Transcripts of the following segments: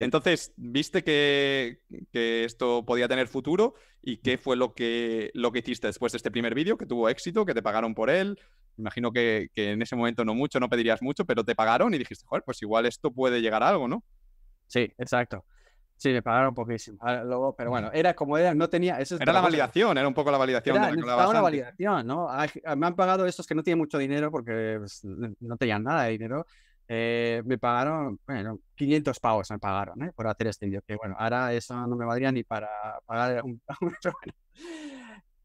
Entonces, ¿viste que, esto podía tener futuro? ¿Y qué fue lo que, lo que hiciste después de este primer vídeo que tuvo éxito, que te pagaron por él? Imagino que, en ese momento no mucho, no pedirías mucho, pero te pagaron y dijiste, joder, pues igual esto puede llegar a algo, ¿no? Sí, exacto. Sí, me pagaron poquísimo. pero bueno, era como era, no tenía. era la validación, era un poco la validación. validación, ¿no? me han pagado estos que no tienen mucho dinero porque pues, no tenían nada de dinero eh, me pagaron, bueno, 500 pavos me pagaron ¿eh? por hacer este vídeo, que bueno, ahora eso no me valdría ni para pagar un...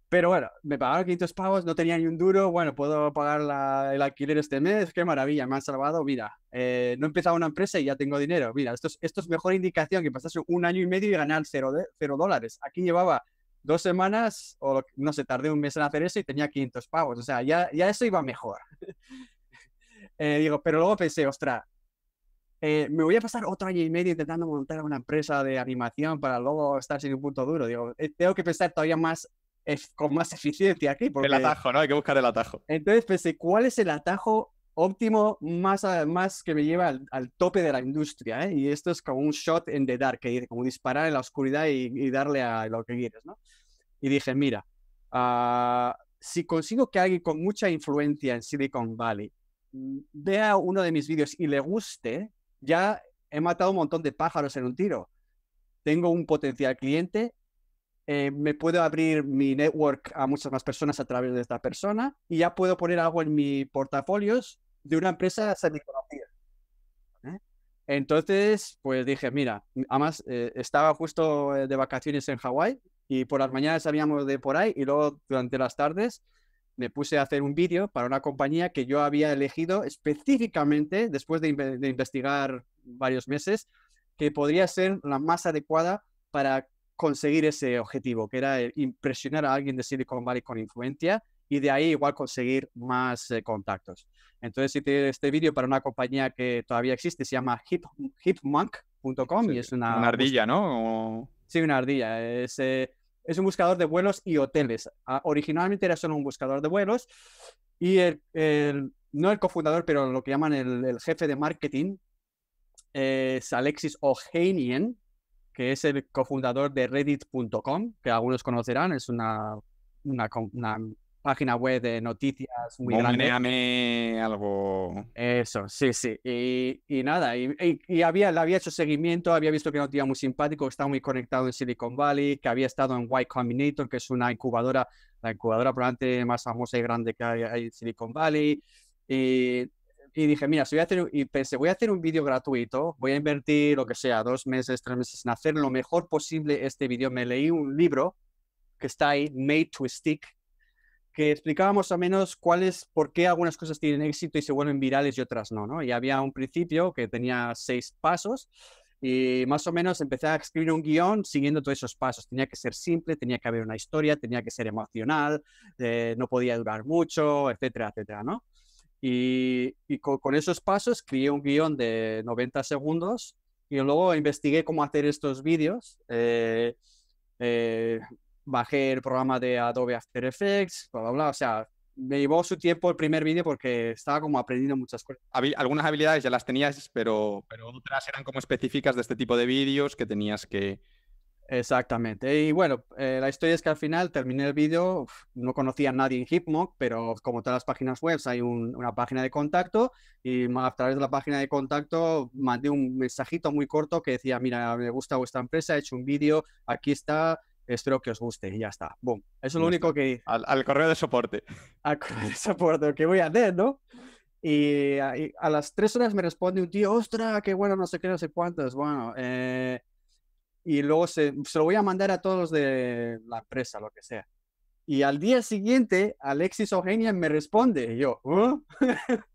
Pero bueno, me pagaron 500 pavos, no tenía ni un duro, bueno, puedo pagar el alquiler este mes, qué maravilla, me han salvado, mira, eh, no he empezado una empresa y ya tengo dinero, mira, esto es, esto es mejor indicación que pasase un año y medio y ganar cero, de, cero dólares. Aquí llevaba dos semanas, o no sé, tardé un mes en hacer eso y tenía 500 pavos, o sea, ya, ya eso iba mejor. Eh, digo, pero luego pensé, ostras, eh, me voy a pasar otro año y medio intentando montar una empresa de animación para luego estar sin un punto duro. Digo, eh, tengo que pensar todavía más con más eficiencia aquí. El atajo, ¿no? Hay que buscar el atajo. Entonces pensé, ¿cuál es el atajo óptimo más, más que me lleva al, tope de la industria? Y esto es como un shot en the dark, que como disparar en la oscuridad y, darle a lo que quieres, ¿no? Y dije, mira, ah, si consigo que alguien con mucha influencia en Silicon Valley vea uno de mis vídeos y le guste, ya he matado un montón de pájaros en un tiro. Tengo un potencial cliente, eh, me puedo abrir mi network a muchas más personas a través de esta persona y ya puedo poner algo en mi portafolios de una empresa semiconocida. ¿Eh? Entonces, pues dije, mira, además eh, estaba justo eh, de vacaciones en Hawái y por las mañanas salíamos de por ahí y luego durante las tardes me puse a hacer un vídeo para una compañía que yo había elegido específicamente, después de, investigar varios meses, que podría ser la más adecuada para conseguir ese objetivo, que era eh, impresionar a alguien de Silicon Valley con influencia y de ahí igual conseguir más eh, contactos. Entonces hice este vídeo para una compañía que todavía existe, se llama Hip, hipmonk.com y es una... ardilla, ¿no? Sí, una ardilla. Es, eh, es un buscador de vuelos y hoteles. Ah, originalmente era solo un buscador de vuelos y el, no el cofundador, pero lo que llaman el, jefe de marketing es Alexis Ohanian, que es el cofundador de reddit.com, que algunos conocerán, es una página web de noticias muy grande. algo. Eso, sí, sí. Y, y nada, y, y, había, había hecho seguimiento, había visto que era un tío muy simpático, que estaba muy conectado en Silicon Valley, que había estado en white Combinator, que es una incubadora, la incubadora probablemente más famosa y grande que hay, en Silicon Valley. Y, y dije, mira, si voy a hacer, y pensé, voy a hacer un vídeo gratuito, voy a invertir lo que sea, dos meses, tres meses en hacer lo mejor posible este vídeo. Me leí un libro que está ahí, Made to Stick, que explicábamos a menos cuáles, por qué algunas cosas tienen éxito y se vuelven virales y otras no, ¿no? Y había un principio que tenía seis pasos y más o menos empecé a escribir un guión siguiendo todos esos pasos. Tenía que ser simple, tenía que haber una historia, tenía que ser emocional, eh, no podía durar mucho, etcétera, etcétera, ¿no? Y, con, esos pasos creé un guión de 90 segundos y luego investigué cómo hacer estos vídeos. Eh, eh, bajé el programa de Adobe After Effects, bla, bla, bla. O sea, me llevó su tiempo el primer vídeo porque estaba como aprendiendo muchas cosas. algunas habilidades ya las tenías, pero, pero otras eran como específicas de este tipo de vídeos que tenías que... Exactamente. Y bueno, eh, la historia es que al final terminé el vídeo, no conocía a nadie en Hipmock, pero como todas las páginas web hay una página de contacto y a través de la página de contacto mandé un mensajito muy corto que decía, mira, me gusta vuestra empresa, he hecho un vídeo, aquí está, espero que os guste y ya está. Boom. Eso es lo único que... Al, al correo de soporte. Al correo de soporte, que voy a hacer, ¿no? Y a, las tres horas me responde un tío, ostra, qué bueno, no sé qué, no sé cuántos, bueno. Eh, y luego se, lo voy a mandar a todos de la empresa, lo que sea. Y al día siguiente, Alexis Ogenia me responde, yo, ¿Ah?".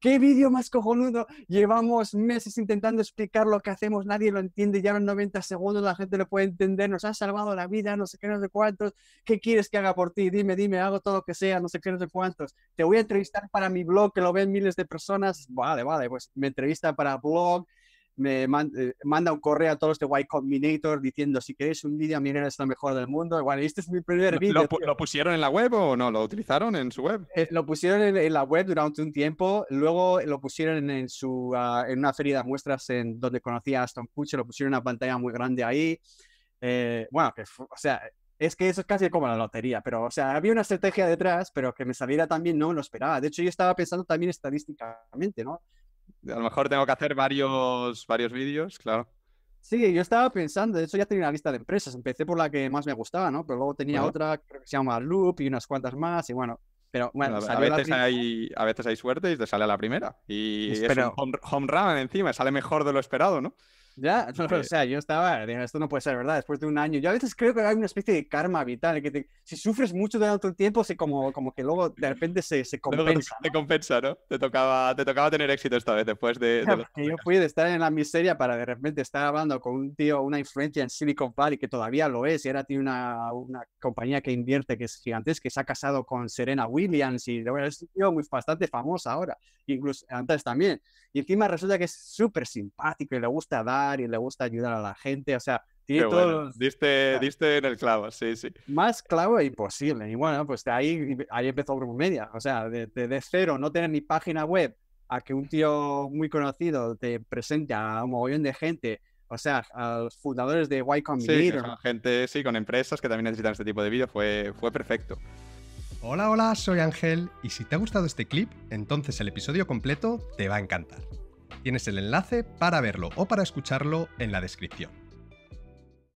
¿Qué vídeo más cojonudo? Llevamos meses intentando explicar lo que hacemos, nadie lo entiende, ya en 90 segundos la gente lo puede entender, nos ha salvado la vida, no sé qué, no sé cuántos, ¿qué quieres que haga por ti? Dime, dime, hago todo lo que sea, no sé qué, no sé cuántos. Te voy a entrevistar para mi blog, que lo ven miles de personas, vale, vale, pues me entrevista para blog, me eh, manda un correo a todos los de Y Combinator diciendo si queréis un vídeo, miren, es el mejor del mundo. Bueno, este es mi primer vídeo. ¿Lo, pusieron en la web o no? ¿Lo utilizaron en su web? Eh, lo pusieron en, la web durante un tiempo, luego lo pusieron en, su, ah, en una feria de muestras en donde conocía a Aston Kutcher, lo pusieron en una pantalla muy grande ahí. Eh, bueno, o sea, es que eso es casi como la lotería, pero, o sea, había una estrategia detrás, pero que me saliera también no lo esperaba. De hecho, yo estaba pensando también estadísticamente, ¿no? A lo mejor tengo que hacer varios, varios vídeos, claro. Sí, yo estaba pensando, de ya tenía una lista de empresas, empecé por la que más me gustaba, ¿no? Pero luego tenía otra, que se llama Loop y unas cuantas más, y bueno, pero bueno, a, veces hay, a veces hay suerte y te sale a la primera. Y es un home, run encima, sale mejor de lo esperado, ¿no? Ya, o sea, yo estaba, esto no puede ser verdad, después de un año. Yo a veces creo que hay una especie de karma vital, que si sufres mucho durante un tiempo, se como, como que luego de repente se, se compensa. Te, compensa, ¿no? Te tocaba, te tocaba tener éxito esta vez después de... yo fui de estar en la miseria para de repente estar hablando con un tío, una influencia en Silicon Valley, que todavía lo es, y ahora tiene una, una compañía que invierte, que es gigantesca, que se ha casado con Serena Williams, y bueno, es un tío muy, bastante famosa ahora, incluso antes también. Y encima resulta que es súper simpático y le gusta dar y le gusta ayudar a la gente, o sea, tiene ah. Diste, en el clavo, sí, sí. Más clavo imposible. Y bueno, pues ahí, ahí empezó Grupo Media, o sea, de, cero, no tener ni página web, a que un tío muy conocido te presente a un mogollón de gente, o sea, a los fundadores de Y Combinator. gente, sí, con empresas que también necesitan este tipo de vídeo, fue, fue perfecto. Hola, hola, soy Ángel y si te ha gustado este clip, entonces el episodio completo te va a encantar. Tienes el enlace para verlo o para escucharlo en la descripción.